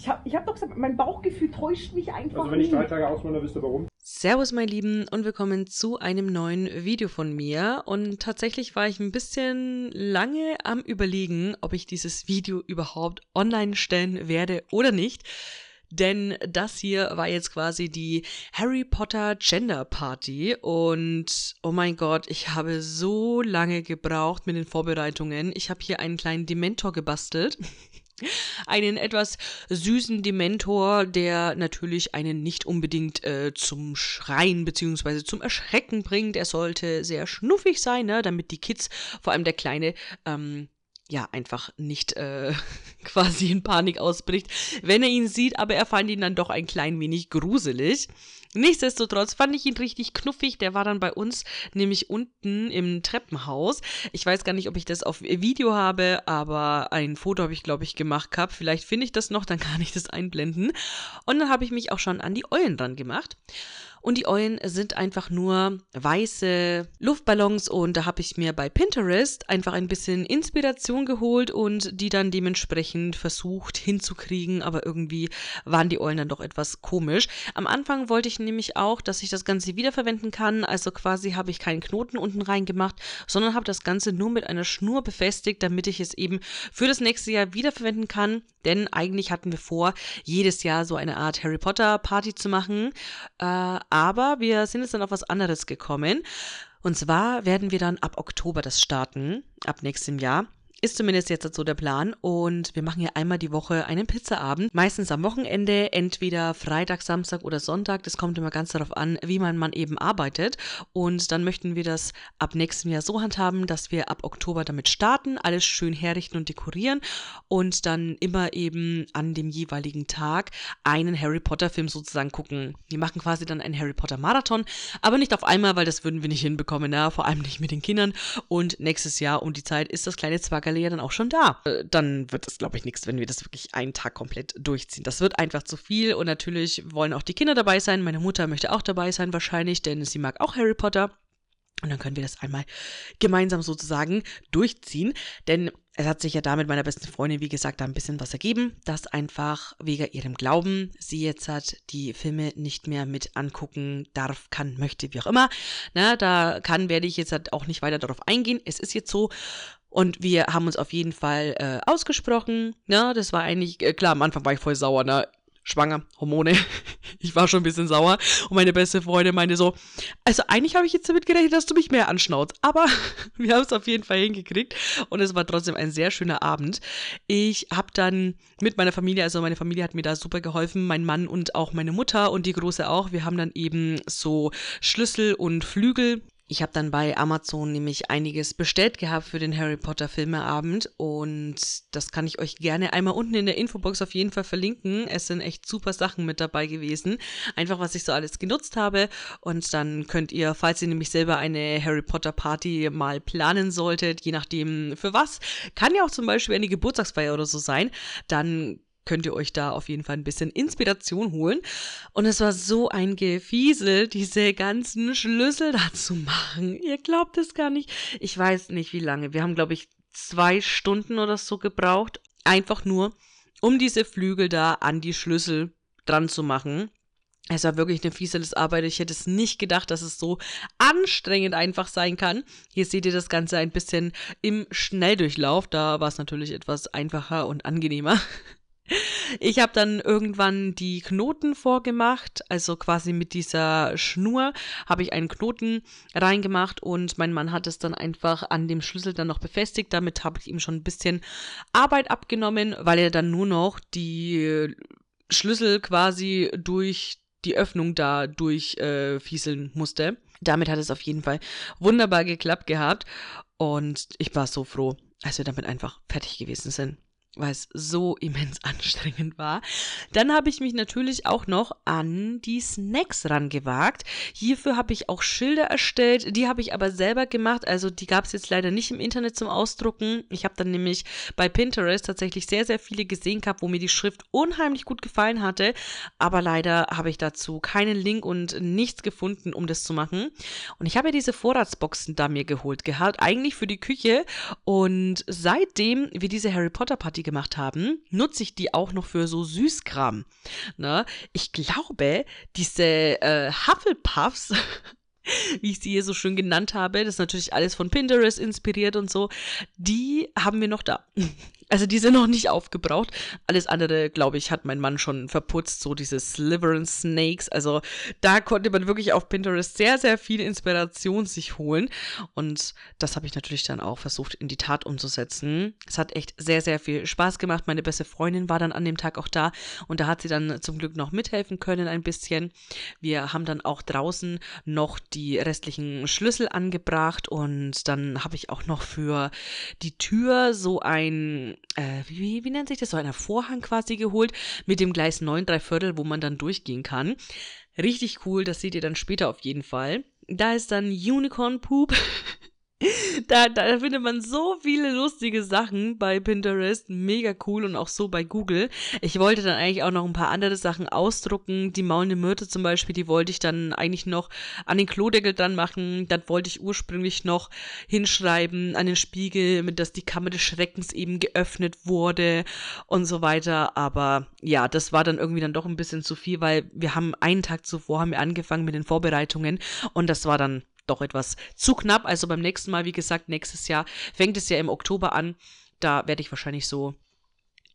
Ich habe ich hab doch gesagt, mein Bauchgefühl täuscht mich einfach. Also, wenn ich drei Tage auswandere, wisst ihr warum? Servus, meine Lieben, und willkommen zu einem neuen Video von mir. Und tatsächlich war ich ein bisschen lange am Überlegen, ob ich dieses Video überhaupt online stellen werde oder nicht. Denn das hier war jetzt quasi die Harry Potter Gender Party und oh mein Gott, ich habe so lange gebraucht mit den Vorbereitungen. Ich habe hier einen kleinen Dementor gebastelt. einen etwas süßen Dementor, der natürlich einen nicht unbedingt äh, zum Schreien bzw. zum Erschrecken bringt. Er sollte sehr schnuffig sein, ne, damit die Kids, vor allem der Kleine, ähm, ja einfach nicht äh, quasi in Panik ausbricht, wenn er ihn sieht, aber er fand ihn dann doch ein klein wenig gruselig. Nichtsdestotrotz fand ich ihn richtig knuffig. Der war dann bei uns nämlich unten im Treppenhaus. Ich weiß gar nicht, ob ich das auf Video habe, aber ein Foto habe ich, glaube ich, gemacht gehabt. Vielleicht finde ich das noch, dann kann ich das einblenden. Und dann habe ich mich auch schon an die Eulen dran gemacht. Und die Eulen sind einfach nur weiße Luftballons und da habe ich mir bei Pinterest einfach ein bisschen Inspiration geholt und die dann dementsprechend versucht hinzukriegen, aber irgendwie waren die Eulen dann doch etwas komisch. Am Anfang wollte ich nämlich auch, dass ich das Ganze wiederverwenden kann, also quasi habe ich keinen Knoten unten reingemacht, sondern habe das Ganze nur mit einer Schnur befestigt, damit ich es eben für das nächste Jahr wiederverwenden kann. Denn eigentlich hatten wir vor, jedes Jahr so eine Art Harry Potter Party zu machen. Äh, aber wir sind jetzt dann auf was anderes gekommen. Und zwar werden wir dann ab Oktober das starten, ab nächstem Jahr. Ist zumindest jetzt so der Plan. Und wir machen ja einmal die Woche einen Pizzaabend. Meistens am Wochenende, entweder Freitag, Samstag oder Sonntag. Das kommt immer ganz darauf an, wie mein Mann eben arbeitet. Und dann möchten wir das ab nächstem Jahr so handhaben, dass wir ab Oktober damit starten, alles schön herrichten und dekorieren und dann immer eben an dem jeweiligen Tag einen Harry Potter-Film sozusagen gucken. Wir machen quasi dann einen Harry Potter-Marathon, aber nicht auf einmal, weil das würden wir nicht hinbekommen, na? Ne? vor allem nicht mit den Kindern. Und nächstes Jahr um die Zeit ist das kleine Zwacker Leckerli ja dann auch schon da. Äh, dann wird es, glaube ich, nichts, wenn wir das wirklich einen Tag komplett durchziehen. Das wird einfach zu viel und natürlich wollen auch die Kinder dabei sein. Meine Mutter möchte auch dabei sein wahrscheinlich, denn sie mag auch Harry Potter. Und dann können wir das einmal gemeinsam sozusagen durchziehen. Denn es hat sich ja da mit meiner besten Freundin, wie gesagt, da ein bisschen was ergeben, dass einfach wegen ihrem Glauben sie jetzt hat die Filme nicht mehr mit angucken darf, kann, möchte, wie auch immer. Na, da kann, werde ich jetzt halt auch nicht weiter darauf eingehen. Es ist jetzt so. Und wir haben uns auf jeden Fall äh, ausgesprochen. Ja, ne? das war eigentlich, äh, klar, am Anfang war ich voll sauer, ne? Schwanger, Hormone. ich war schon ein bisschen sauer. Und meine beste Freundin meinte so, also eigentlich habe ich jetzt damit gerechnet, dass du mich mehr anschnauzt. Aber wir haben es auf jeden Fall hingekriegt. Und es war trotzdem ein sehr schöner Abend. Ich habe dann mit meiner Familie, also meine Familie hat mir da super geholfen, mein Mann und auch meine Mutter und die Große auch. Wir haben dann eben so Schlüssel und Flügel ich habe dann bei Amazon nämlich einiges bestellt gehabt für den Harry Potter Filmeabend und das kann ich euch gerne einmal unten in der Infobox auf jeden Fall verlinken. Es sind echt super Sachen mit dabei gewesen. Einfach was ich so alles genutzt habe und dann könnt ihr, falls ihr nämlich selber eine Harry Potter Party mal planen solltet, je nachdem für was, kann ja auch zum Beispiel eine Geburtstagsfeier oder so sein, dann könnt ihr euch da auf jeden Fall ein bisschen Inspiration holen. Und es war so ein Gefiesel, diese ganzen Schlüssel da zu machen. Ihr glaubt es gar nicht. Ich weiß nicht, wie lange. Wir haben, glaube ich, zwei Stunden oder so gebraucht. Einfach nur, um diese Flügel da an die Schlüssel dran zu machen. Es war wirklich eine fieseles Arbeit. Ich hätte es nicht gedacht, dass es so anstrengend einfach sein kann. Hier seht ihr das Ganze ein bisschen im Schnelldurchlauf. Da war es natürlich etwas einfacher und angenehmer. Ich habe dann irgendwann die Knoten vorgemacht, also quasi mit dieser Schnur habe ich einen Knoten reingemacht und mein Mann hat es dann einfach an dem Schlüssel dann noch befestigt. Damit habe ich ihm schon ein bisschen Arbeit abgenommen, weil er dann nur noch die äh, Schlüssel quasi durch die Öffnung da durchfieseln äh, musste. Damit hat es auf jeden Fall wunderbar geklappt gehabt und ich war so froh, als wir damit einfach fertig gewesen sind weil es so immens anstrengend war. Dann habe ich mich natürlich auch noch an die Snacks rangewagt. Hierfür habe ich auch Schilder erstellt, die habe ich aber selber gemacht, also die gab es jetzt leider nicht im Internet zum Ausdrucken. Ich habe dann nämlich bei Pinterest tatsächlich sehr, sehr viele gesehen gehabt, wo mir die Schrift unheimlich gut gefallen hatte, aber leider habe ich dazu keinen Link und nichts gefunden, um das zu machen. Und ich habe ja diese Vorratsboxen da mir geholt gehabt, eigentlich für die Küche und seitdem wir diese Harry Potter Party Party gemacht haben, nutze ich die auch noch für so Süßkram. Ne? Ich glaube, diese äh, Hufflepuffs wie ich sie hier so schön genannt habe, das ist natürlich alles von Pinterest inspiriert und so, die haben wir noch da. Also die sind noch nicht aufgebraucht. Alles andere, glaube ich, hat mein Mann schon verputzt. So diese Sliverance Snakes. Also da konnte man wirklich auf Pinterest sehr, sehr viel Inspiration sich holen. Und das habe ich natürlich dann auch versucht in die Tat umzusetzen. Es hat echt sehr, sehr viel Spaß gemacht. Meine beste Freundin war dann an dem Tag auch da und da hat sie dann zum Glück noch mithelfen können ein bisschen. Wir haben dann auch draußen noch die restlichen Schlüssel angebracht und dann habe ich auch noch für die Tür so ein äh, wie, wie nennt sich das, so einer Vorhang quasi geholt mit dem Gleis 9 3 Viertel, wo man dann durchgehen kann. Richtig cool, das seht ihr dann später auf jeden Fall. Da ist dann Unicorn Poop. da, da findet man so viele lustige Sachen bei Pinterest. Mega cool und auch so bei Google. Ich wollte dann eigentlich auch noch ein paar andere Sachen ausdrucken. Die maulende Myrte zum Beispiel, die wollte ich dann eigentlich noch an den Klodeckel dran machen. Das wollte ich ursprünglich noch hinschreiben an den Spiegel, mit dass die Kammer des Schreckens eben geöffnet wurde und so weiter. Aber ja, das war dann irgendwie dann doch ein bisschen zu viel, weil wir haben einen Tag zuvor haben wir angefangen mit den Vorbereitungen und das war dann doch etwas zu knapp. Also beim nächsten Mal, wie gesagt, nächstes Jahr fängt es ja im Oktober an. Da werde ich wahrscheinlich so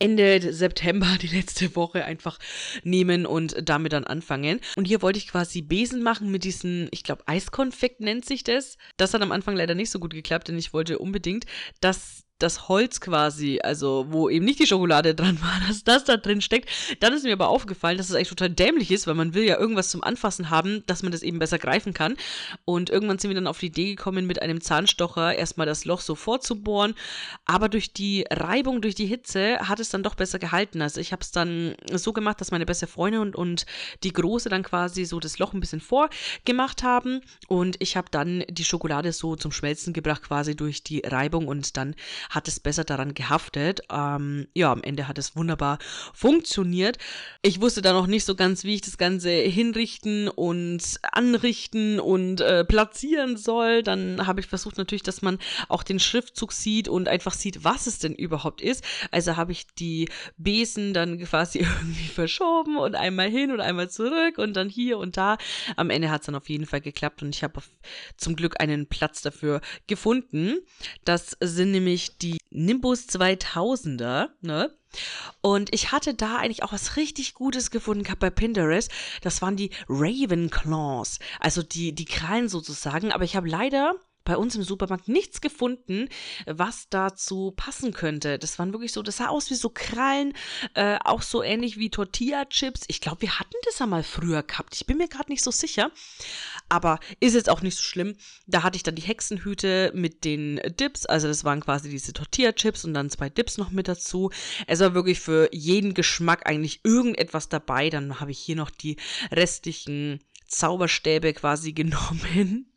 Ende September die letzte Woche einfach nehmen und damit dann anfangen. Und hier wollte ich quasi Besen machen mit diesem, ich glaube, Eiskonfekt nennt sich das. Das hat am Anfang leider nicht so gut geklappt, denn ich wollte unbedingt, dass das Holz quasi, also wo eben nicht die Schokolade dran war, dass das da drin steckt. Dann ist mir aber aufgefallen, dass es das eigentlich total dämlich ist, weil man will ja irgendwas zum Anfassen haben, dass man das eben besser greifen kann. Und irgendwann sind wir dann auf die Idee gekommen, mit einem Zahnstocher erstmal das Loch so vorzubohren. Aber durch die Reibung, durch die Hitze hat es dann doch besser gehalten. Also ich habe es dann so gemacht, dass meine beste Freundin und, und die Große dann quasi so das Loch ein bisschen vorgemacht haben. Und ich habe dann die Schokolade so zum Schmelzen gebracht, quasi durch die Reibung. Und dann hat es besser daran gehaftet. Ähm, ja, am Ende hat es wunderbar funktioniert. Ich wusste da noch nicht so ganz, wie ich das Ganze hinrichten und anrichten und äh, platzieren soll. Dann habe ich versucht natürlich, dass man auch den Schriftzug sieht und einfach sieht, was es denn überhaupt ist. Also habe ich die Besen dann quasi irgendwie verschoben und einmal hin und einmal zurück und dann hier und da. Am Ende hat es dann auf jeden Fall geklappt und ich habe zum Glück einen Platz dafür gefunden. Das sind nämlich die Nimbus 2000er, ne? Und ich hatte da eigentlich auch was richtig Gutes gefunden gehabt bei Pinterest. Das waren die Raven Claws. also die, die Krallen sozusagen. Aber ich habe leider bei uns im Supermarkt nichts gefunden, was dazu passen könnte. Das waren wirklich so, das sah aus wie so Krallen, äh, auch so ähnlich wie Tortilla-Chips. Ich glaube, wir hatten das ja mal früher gehabt. Ich bin mir gerade nicht so sicher. Aber ist jetzt auch nicht so schlimm. Da hatte ich dann die Hexenhüte mit den Dips. Also das waren quasi diese Tortilla-Chips und dann zwei Dips noch mit dazu. Es war wirklich für jeden Geschmack eigentlich irgendetwas dabei. Dann habe ich hier noch die restlichen Zauberstäbe quasi genommen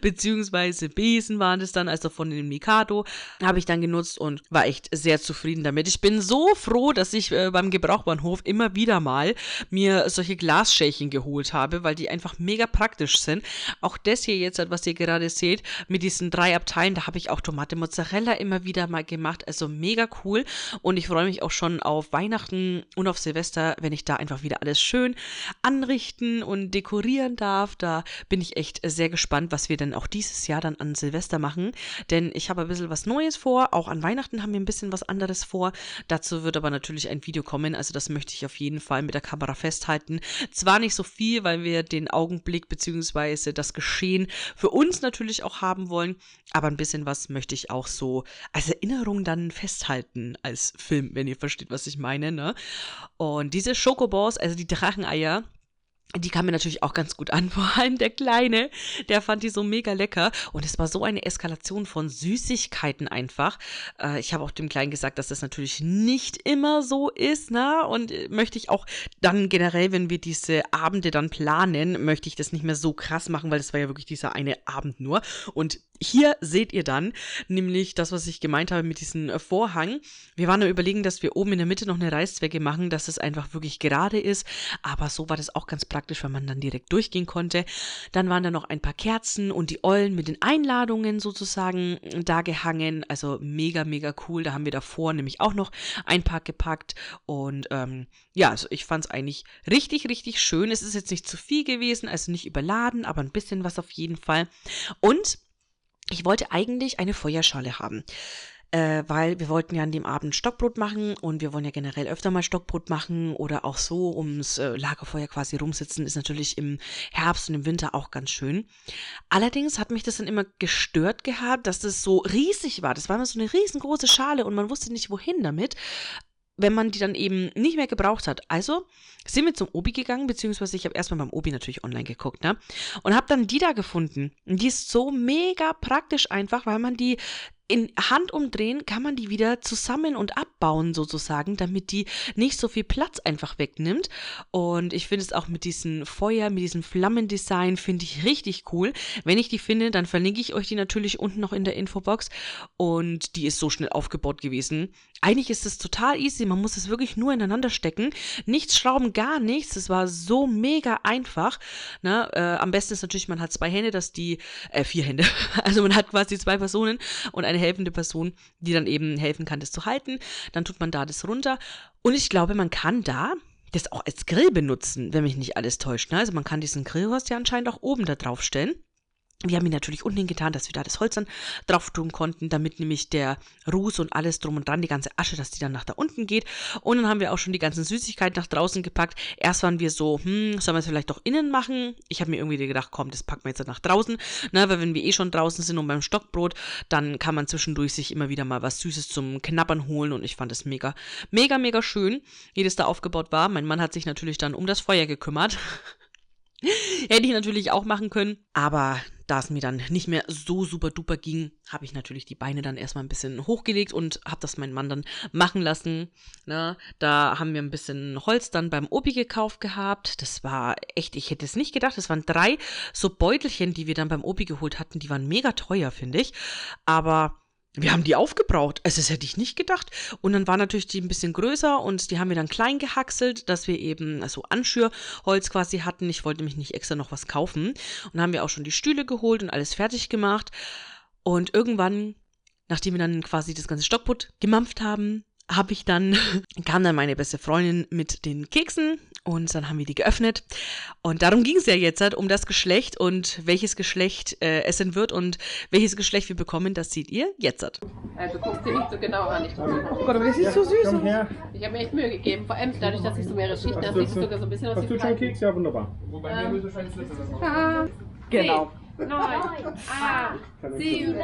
beziehungsweise Besen waren es dann, also von dem Mikado, habe ich dann genutzt und war echt sehr zufrieden damit. Ich bin so froh, dass ich äh, beim Gebrauchbahnhof immer wieder mal mir solche Glasschälchen geholt habe, weil die einfach mega praktisch sind. Auch das hier jetzt, was ihr gerade seht, mit diesen drei Abteilen, da habe ich auch Tomate Mozzarella immer wieder mal gemacht, also mega cool und ich freue mich auch schon auf Weihnachten und auf Silvester, wenn ich da einfach wieder alles schön anrichten und dekorieren darf. Da bin ich echt sehr gespannt, was wir denn auch dieses Jahr dann an Silvester machen. Denn ich habe ein bisschen was Neues vor. Auch an Weihnachten haben wir ein bisschen was anderes vor. Dazu wird aber natürlich ein Video kommen. Also das möchte ich auf jeden Fall mit der Kamera festhalten. Zwar nicht so viel, weil wir den Augenblick bzw. das Geschehen für uns natürlich auch haben wollen. Aber ein bisschen was möchte ich auch so als Erinnerung dann festhalten als Film, wenn ihr versteht, was ich meine. Ne? Und diese Schokoballs, also die Dracheneier, die kam mir natürlich auch ganz gut an, vor allem der Kleine, der fand die so mega lecker. Und es war so eine Eskalation von Süßigkeiten einfach. Äh, ich habe auch dem Kleinen gesagt, dass das natürlich nicht immer so ist, ne? Und äh, möchte ich auch dann generell, wenn wir diese Abende dann planen, möchte ich das nicht mehr so krass machen, weil das war ja wirklich dieser eine Abend nur. Und hier seht ihr dann nämlich das, was ich gemeint habe mit diesem äh, Vorhang. Wir waren nur überlegen, dass wir oben in der Mitte noch eine Reißzwecke machen, dass es einfach wirklich gerade ist. Aber so war das auch ganz praktisch, weil man dann direkt durchgehen konnte. Dann waren da noch ein paar Kerzen und die Ollen mit den Einladungen sozusagen äh, da gehangen. Also mega, mega cool. Da haben wir davor nämlich auch noch ein paar gepackt. Und ähm, ja, also ich fand es eigentlich richtig, richtig schön. Es ist jetzt nicht zu viel gewesen, also nicht überladen, aber ein bisschen was auf jeden Fall. Und ich wollte eigentlich eine Feuerschale haben äh, weil wir wollten ja an dem Abend Stockbrot machen und wir wollen ja generell öfter mal Stockbrot machen oder auch so ums äh, Lagerfeuer quasi rumsitzen, ist natürlich im Herbst und im Winter auch ganz schön. Allerdings hat mich das dann immer gestört gehabt, dass das so riesig war. Das war immer so eine riesengroße Schale und man wusste nicht, wohin damit wenn man die dann eben nicht mehr gebraucht hat. Also sind wir zum Obi gegangen, beziehungsweise ich habe erstmal beim Obi natürlich online geguckt, ne? Und habe dann die da gefunden. Und die ist so mega praktisch einfach, weil man die in Hand umdrehen kann man die wieder zusammen und abbauen sozusagen, damit die nicht so viel Platz einfach wegnimmt. Und ich finde es auch mit diesem Feuer, mit diesem Flammendesign finde ich richtig cool. Wenn ich die finde, dann verlinke ich euch die natürlich unten noch in der Infobox. Und die ist so schnell aufgebaut gewesen. Eigentlich ist es total easy. Man muss es wirklich nur ineinander stecken. Nichts schrauben, gar nichts. Es war so mega einfach. Ne? Äh, am besten ist natürlich, man hat zwei Hände, dass die, äh, vier Hände. Also man hat quasi zwei Personen und ein eine helfende Person, die dann eben helfen kann, das zu halten. Dann tut man da das runter. Und ich glaube, man kann da das auch als Grill benutzen, wenn mich nicht alles täuscht. Ne? Also man kann diesen Grillhorst ja anscheinend auch oben da drauf stellen. Wir haben ihn natürlich unten getan, dass wir da das Holz dann drauf tun konnten, damit nämlich der Ruß und alles drum und dran, die ganze Asche, dass die dann nach da unten geht. Und dann haben wir auch schon die ganzen Süßigkeiten nach draußen gepackt. Erst waren wir so, hm, sollen wir es vielleicht doch innen machen? Ich habe mir irgendwie gedacht, komm, das packen wir jetzt nach draußen. Na, ne? weil wenn wir eh schon draußen sind und beim Stockbrot, dann kann man zwischendurch sich immer wieder mal was Süßes zum Knabbern holen. Und ich fand es mega, mega, mega schön, wie das da aufgebaut war. Mein Mann hat sich natürlich dann um das Feuer gekümmert. Hätte ich natürlich auch machen können, aber da es mir dann nicht mehr so super duper ging, habe ich natürlich die Beine dann erstmal ein bisschen hochgelegt und habe das meinen Mann dann machen lassen. Ne? Da haben wir ein bisschen Holz dann beim Obi gekauft gehabt. Das war echt, ich hätte es nicht gedacht. Das waren drei so Beutelchen, die wir dann beim Obi geholt hatten. Die waren mega teuer, finde ich. Aber wir haben die aufgebraucht. Also das hätte ich nicht gedacht. Und dann war natürlich die ein bisschen größer und die haben wir dann klein gehackselt, dass wir eben so also Anschürholz quasi hatten. Ich wollte mich nicht extra noch was kaufen. Und dann haben wir auch schon die Stühle geholt und alles fertig gemacht. Und irgendwann, nachdem wir dann quasi das ganze Stockput gemampft haben, habe ich dann, kam dann meine beste Freundin mit den Keksen und dann haben wir die geöffnet. Und darum ging es ja jetzt halt um das Geschlecht und welches Geschlecht äh, es denn wird und welches Geschlecht wir bekommen, das seht ihr jetzt. Halt. Also guckt sie nicht so genau an. Ich, oh Gott, aber das ist so süß. Komm Ich habe mir echt Mühe gegeben. Vor allem dadurch, dass ich so mehrere Schichten habe, sieht es sogar so ein bisschen aus wie Hast du schon Keks? Ja, wunderbar. Wobei ähm, wir so scheint es ah. Genau. 9, 8, 7, 6,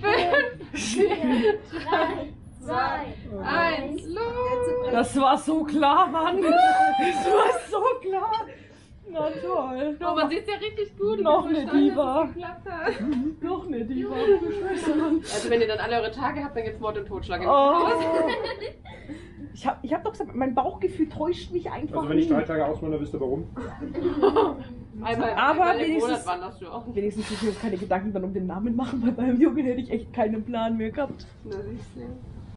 5, 4, 3, zwei, eins, los! Das war so klar, Mann! Das war so klar! Na toll! Aber oh, man sieht ja richtig gut. Noch eine Diva. Noch eine Diva. Also wenn ihr dann alle eure Tage habt, dann gibt's Mord und Totschlag. Oh. Ich hab, ich hab doch gesagt, mein Bauchgefühl täuscht mich einfach Also wenn ich drei Tage ausmache, dann wisst ihr warum? einmal, Aber einmal wenigstens, wanderst du auch. wenigstens muss ich mir jetzt keine Gedanken dann um den Namen machen, weil beim Jungen hätte ich echt keinen Plan mehr gehabt. Na, siehst du.